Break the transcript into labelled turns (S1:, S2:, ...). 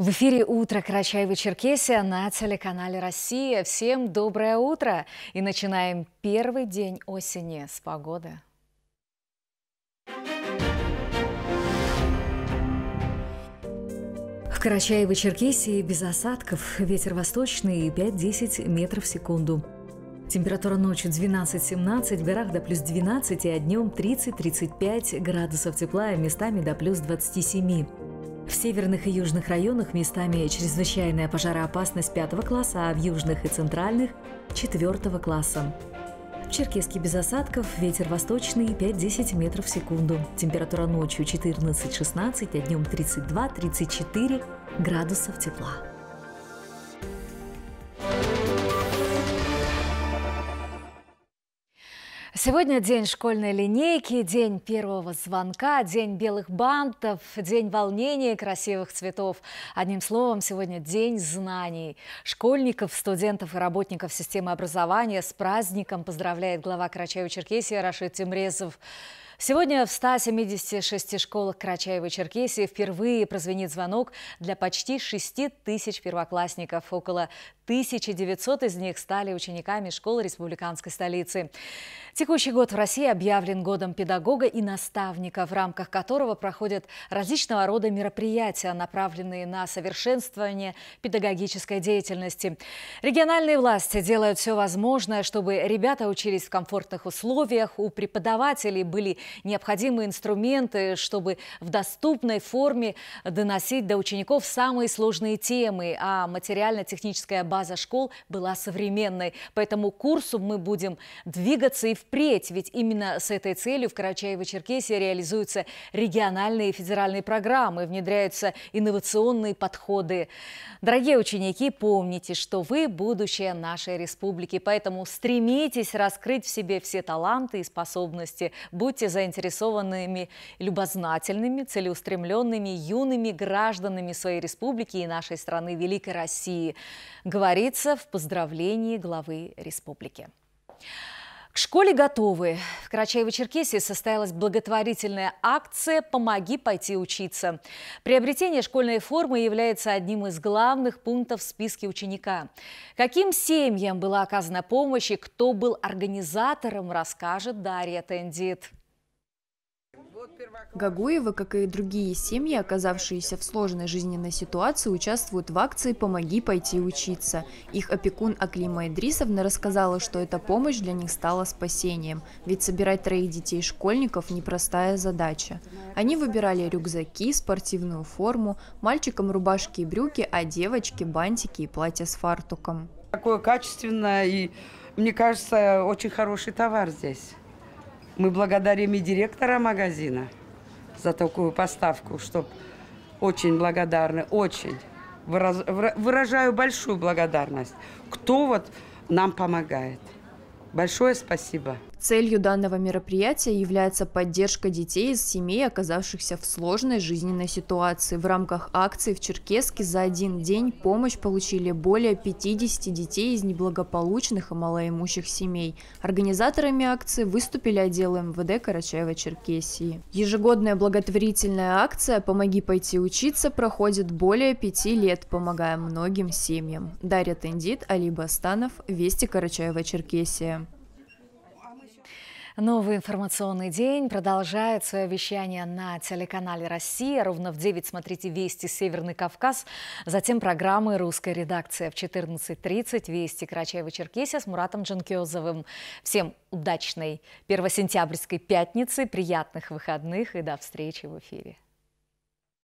S1: В эфире «Утро Карачаева-Черкесия» на телеканале «Россия». Всем доброе утро! И начинаем первый день осени с погоды. В Карачаево-Черкесии без осадков. Ветер восточный 5-10 метров в секунду. Температура ночью 12-17, в горах до плюс 12, а днем 30-35 градусов тепла, а местами до плюс 27. В северных и южных районах местами чрезвычайная пожароопасность 5 класса, а в южных и центральных – 4 класса. В Черкеске без осадков, ветер восточный 5-10 метров в секунду. Температура ночью 14-16, а днем 32-34 градусов тепла. Сегодня день школьной линейки, день первого звонка, день белых бантов, день волнения красивых цветов. Одним словом, сегодня день знаний. Школьников, студентов и работников системы образования с праздником поздравляет глава Карачаева-Черкесии Рашид Тимрезов. Сегодня в 176 школах Карачаева-Черкесии впервые прозвенит звонок для почти 6 тысяч первоклассников. Около 1900 из них стали учениками школы республиканской столицы. Текущий год в России объявлен годом педагога и наставника, в рамках которого проходят различного рода мероприятия, направленные на совершенствование педагогической деятельности. Региональные власти делают все возможное, чтобы ребята учились в комфортных условиях, у преподавателей были необходимые инструменты, чтобы в доступной форме доносить до учеников самые сложные темы, а материально-техническая база база школ была современной. поэтому этому курсу мы будем двигаться и впредь, ведь именно с этой целью в Карачаево-Черкесии реализуются региональные и федеральные программы, внедряются инновационные подходы. Дорогие ученики, помните, что вы – будущее нашей республики, поэтому стремитесь раскрыть в себе все таланты и способности. Будьте заинтересованными, любознательными, целеустремленными, юными гражданами своей республики и нашей страны, Великой России. Говорю говорится в поздравлении главы республики. К школе готовы. В Карачаево-Черкесии состоялась благотворительная акция «Помоги пойти учиться». Приобретение школьной формы является одним из главных пунктов в списке ученика. Каким семьям была оказана помощь и кто был организатором, расскажет Дарья Тендит.
S2: Гагуева, как и другие семьи, оказавшиеся в сложной жизненной ситуации, участвуют в акции «Помоги пойти учиться». Их опекун Аклима Идрисовна рассказала, что эта помощь для них стала спасением, ведь собирать троих детей-школьников – непростая задача. Они выбирали рюкзаки, спортивную форму, мальчикам рубашки и брюки, а девочке – бантики и платья с фартуком.
S1: Такое качественное и, мне кажется, очень хороший товар здесь. Мы благодарим и директора магазина за такую поставку, что очень благодарны, очень. выражаю большую благодарность. Кто вот нам помогает. Большое спасибо.
S2: Целью данного мероприятия является поддержка детей из семей, оказавшихся в сложной жизненной ситуации. В рамках акции в Черкеске за один день помощь получили более 50 детей из неблагополучных и малоимущих семей. Организаторами акции выступили отделы МВД Карачаева-Черкесии. Ежегодная благотворительная акция «Помоги пойти учиться» проходит более пяти лет, помогая многим семьям. Дарья Тендит, Али Бастанов, Вести Карачаева-Черкесия.
S1: Новый информационный день продолжает свое вещание на телеканале «Россия». Ровно в 9 смотрите «Вести Северный Кавказ», затем программы «Русская редакция» в 14.30 «Вести Карачаева-Черкесия» с Муратом Джанкиозовым. Всем удачной первосентябрьской пятницы, приятных выходных и до встречи в эфире.